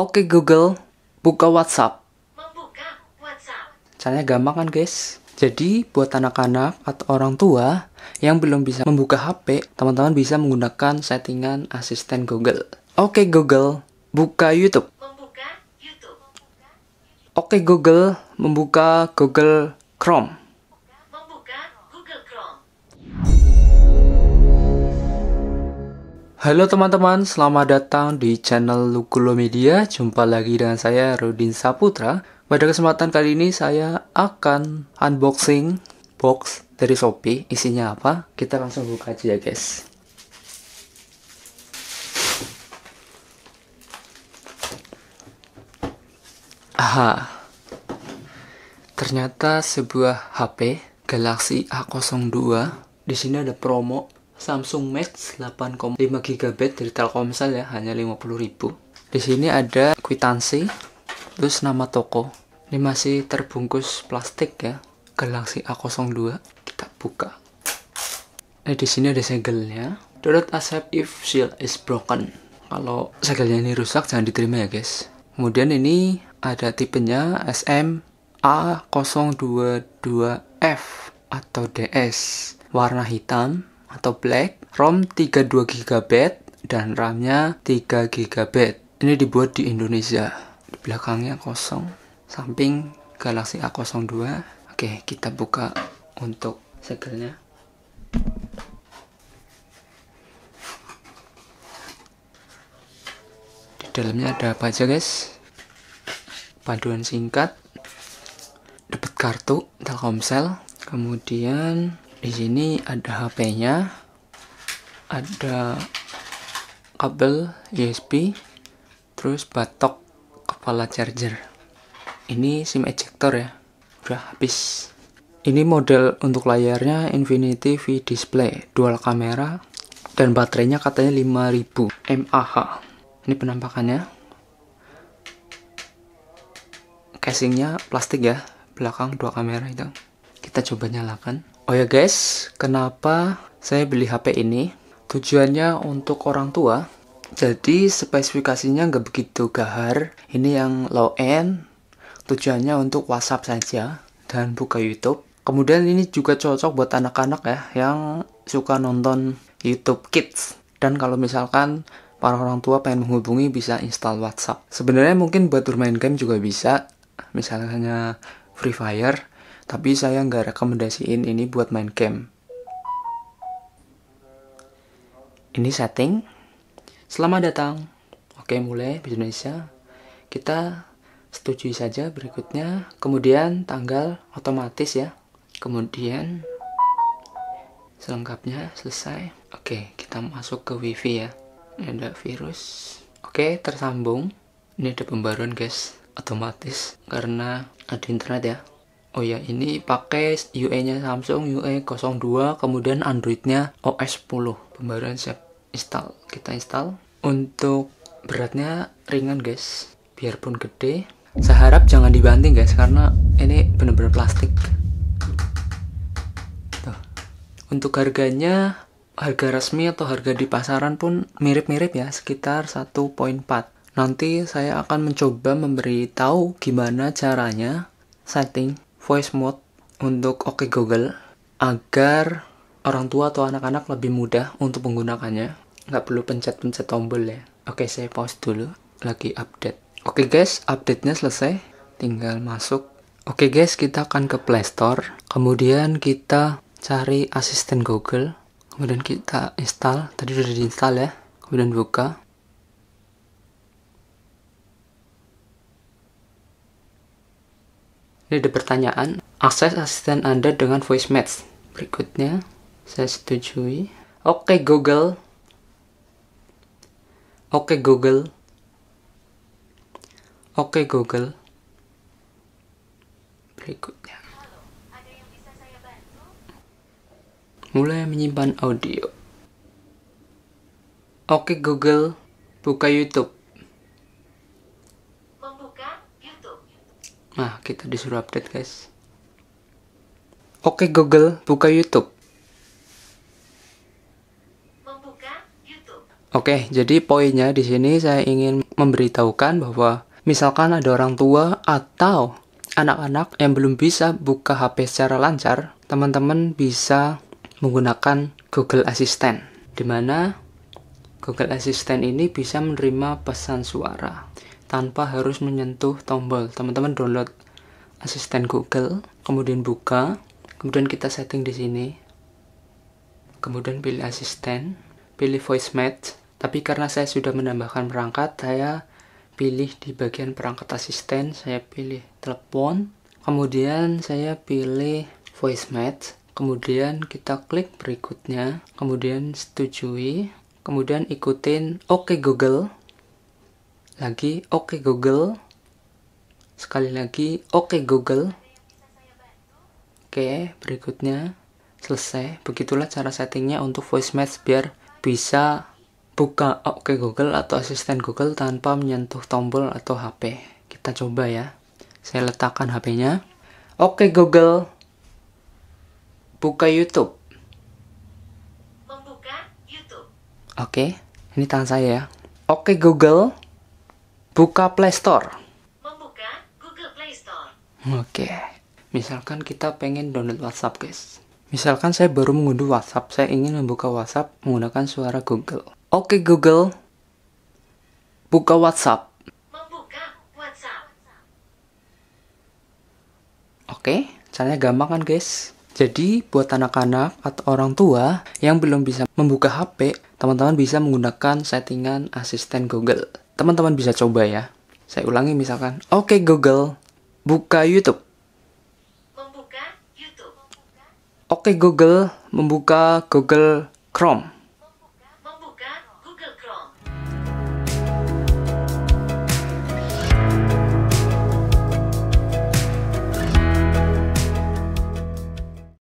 Oke Google, buka WhatsApp. Membuka WhatsApp. Caranya gampang kan guys? Jadi buat anak-anak atau orang tua yang belum bisa membuka HP, teman-teman bisa menggunakan settingan asisten Google. Oke Google, buka YouTube. Membuka YouTube. Oke Google, membuka Google Chrome. Halo teman-teman, selamat datang di channel Lukulo Media. Jumpa lagi dengan saya Rudin Saputra. Pada kesempatan kali ini saya akan unboxing box dari Shopee. Isinya apa? Kita langsung buka aja ya, guys. Aha. Ternyata sebuah HP Galaxy A02. Di sini ada promo Samsung Max 8,5 GB dari Telkomsel ya, hanya 50.000. Di sini ada kwitansi, terus nama toko. Ini masih terbungkus plastik ya, Galaxy A02. Kita buka. Nah, di sini ada segelnya. Do not accept if seal is broken. Kalau segelnya ini rusak jangan diterima ya, guys. Kemudian ini ada tipenya SM A022F atau DS. Warna hitam, atau black, ROM 32 GB dan RAM-nya 3 GB. Ini dibuat di Indonesia. Di belakangnya kosong, samping Galaxy A02. Oke, kita buka untuk segelnya. Di dalamnya ada apa aja, guys? Paduan singkat, dapat kartu Telkomsel, kemudian di sini ada HP-nya ada kabel USB terus batok kepala charger ini SIM ejector ya udah habis ini model untuk layarnya Infinity V Display dual kamera dan baterainya katanya 5000 mAh ini penampakannya casingnya plastik ya belakang dua kamera itu kita coba nyalakan Oh ya guys, kenapa saya beli HP ini? Tujuannya untuk orang tua. Jadi spesifikasinya nggak begitu gahar. Ini yang low end. Tujuannya untuk WhatsApp saja dan buka YouTube. Kemudian ini juga cocok buat anak-anak ya yang suka nonton YouTube Kids. Dan kalau misalkan para orang tua pengen menghubungi bisa install WhatsApp. Sebenarnya mungkin buat bermain game juga bisa. Misalnya Free Fire tapi saya nggak rekomendasiin ini buat main game. Ini setting. Selamat datang. Oke, mulai di Indonesia. Kita setuju saja berikutnya. Kemudian tanggal otomatis ya. Kemudian selengkapnya selesai. Oke, kita masuk ke wifi ya. Ini ada virus. Oke, tersambung. Ini ada pembaruan guys, otomatis karena ada internet ya. Oh ya, ini pakai UE-nya Samsung UE02, kemudian Android-nya OS 10. Pembaruan siap install, kita install. Untuk beratnya ringan guys, biarpun gede. Saya harap jangan dibanting guys, karena ini bener-bener plastik. Tuh. Untuk harganya, harga resmi atau harga di pasaran pun mirip-mirip ya, sekitar 1.4. Nanti saya akan mencoba memberi tahu gimana caranya setting voice mode untuk Oke Google agar orang tua atau anak-anak lebih mudah untuk menggunakannya. Nggak perlu pencet-pencet tombol ya. Oke, saya pause dulu. Lagi update. Oke guys, update-nya selesai. Tinggal masuk. Oke guys, kita akan ke Play Store. Kemudian kita cari asisten Google. Kemudian kita install. Tadi sudah diinstal ya. Kemudian buka. Ini ada pertanyaan, akses asisten Anda dengan voice match. Berikutnya, saya setujui. Oke okay, Google. Oke okay, Google. Oke okay, Google. Berikutnya. Mulai menyimpan audio. Oke Google, buka YouTube. Nah, kita disuruh update, guys. Oke Google, buka YouTube. Oke, jadi poinnya di sini saya ingin memberitahukan bahwa misalkan ada orang tua atau anak-anak yang belum bisa buka HP secara lancar, teman-teman bisa menggunakan Google Assistant, di mana Google Assistant ini bisa menerima pesan suara tanpa harus menyentuh tombol. Teman-teman download asisten Google, kemudian buka, kemudian kita setting di sini. Kemudian pilih asisten, pilih voice match. Tapi karena saya sudah menambahkan perangkat, saya pilih di bagian perangkat asisten, saya pilih telepon, kemudian saya pilih voice match, kemudian kita klik berikutnya, kemudian setujui, kemudian ikutin oke okay Google, lagi oke okay, Google sekali lagi oke okay, Google oke okay, berikutnya selesai begitulah cara settingnya untuk voice match biar bisa buka oke okay, Google atau asisten Google tanpa menyentuh tombol atau HP kita coba ya saya letakkan HP-nya oke okay, Google buka YouTube oke okay, ini tangan saya ya oke okay, Google Buka Play Store. Membuka Google Play Store. Oke. Misalkan kita pengen download WhatsApp, guys. Misalkan saya baru mengunduh WhatsApp, saya ingin membuka WhatsApp menggunakan suara Google. Oke Google, buka WhatsApp. Membuka WhatsApp. Oke, caranya gampang kan, guys? Jadi buat anak-anak atau orang tua yang belum bisa membuka HP, teman-teman bisa menggunakan settingan asisten Google. Teman-teman bisa coba ya. Saya ulangi misalkan, oke okay, Google, buka YouTube. Oke okay, Google, membuka Google Chrome.